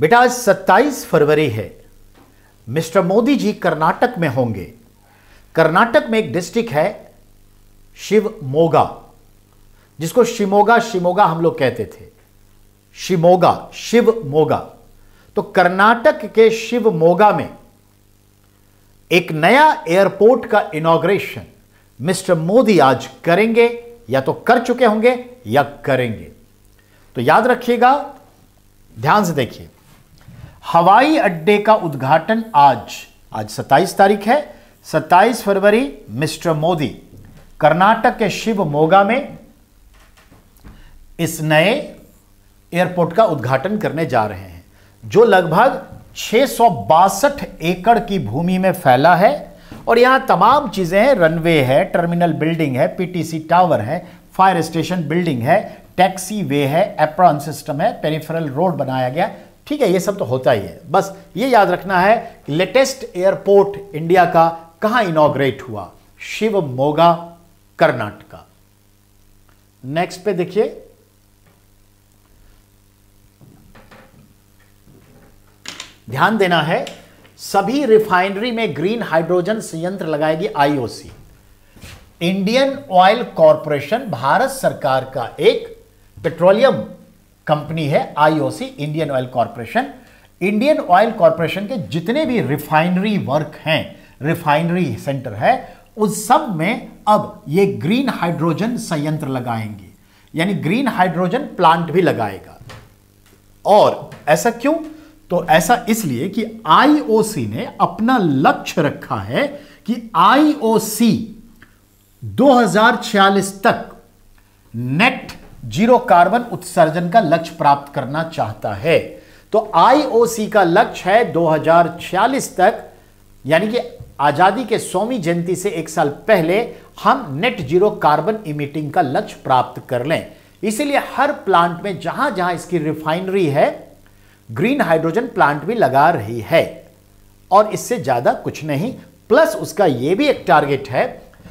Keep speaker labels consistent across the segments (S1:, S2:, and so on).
S1: बेटा आज सत्ताईस फरवरी है मिस्टर मोदी जी कर्नाटक में होंगे कर्नाटक में एक डिस्ट्रिक्ट है शिवमोगा जिसको शिमोगा शिमोगा हम लोग कहते थे शिमोगा शिवमोगा तो कर्नाटक के शिवमोगा में एक नया एयरपोर्ट का इनॉग्रेशन मिस्टर मोदी आज करेंगे या तो कर चुके होंगे या करेंगे तो याद रखिएगा ध्यान से देखिए हवाई अड्डे का उद्घाटन आज आज 27 तारीख है 27 फरवरी मिस्टर मोदी कर्नाटक के शिव मोगा में इस नए एयरपोर्ट का उद्घाटन करने जा रहे हैं जो लगभग छह एकड़ की भूमि में फैला है और यहां तमाम चीज़ें हैं रनवे है टर्मिनल बिल्डिंग है पीटीसी टावर है फायर स्टेशन बिल्डिंग है टैक्सी वे है एप्रॉन सिस्टम है पेरिफेरल रोड बनाया गया ठीक है ये सब तो होता ही है बस ये याद रखना है लेटेस्ट एयरपोर्ट इंडिया का कहां इनोग्रेट हुआ शिव मोगा कर्नाटका नेक्स्ट पे देखिए ध्यान देना है सभी रिफाइनरी में ग्रीन हाइड्रोजन संयंत्र लगाएगी IOC Indian Oil Corporation Bharat सरकार का एक पेट्रोलियम कंपनी है IOC Indian Oil Corporation Indian Oil Corporation के जितने भी रिफाइनरी वर्क हैं रिफाइनरी सेंटर है उस सब में अब ये ग्रीन हाइड्रोजन संयंत्र लगाएंगे यानी ग्रीन हाइड्रोजन प्लांट भी लगाएगा और ऐसा क्यों तो ऐसा इसलिए कि आईओसी ने अपना लक्ष्य रखा है कि आईओसी 2046 तक नेट जीरो कार्बन उत्सर्जन का लक्ष्य प्राप्त करना चाहता है तो आईओसी का लक्ष्य है 2046 तक यानी कि आजादी के सौवीं जयंती से एक साल पहले हम नेट जीरो कार्बन इमिटिंग का लक्ष्य प्राप्त कर लें इसीलिए हर प्लांट में जहां जहां इसकी रिफाइनरी है ग्रीन हाइड्रोजन प्लांट भी लगा रही है और इससे ज्यादा कुछ नहीं प्लस उसका यह भी एक टारगेट है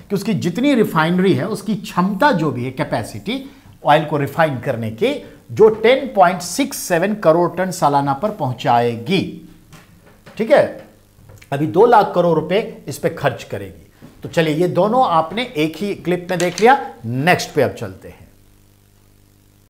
S1: कि उसकी जितनी रिफाइनरी है उसकी क्षमता जो भी है कैपेसिटी ऑयल को रिफाइन करने की जो 10.67 करोड़ टन सालाना पर पहुंचाएगी ठीक है अभी दो लाख करोड़ रुपए इस पर खर्च करेगी तो चलिए ये दोनों आपने एक ही क्लिप में देख लिया नेक्स्ट पे अब चलते हैं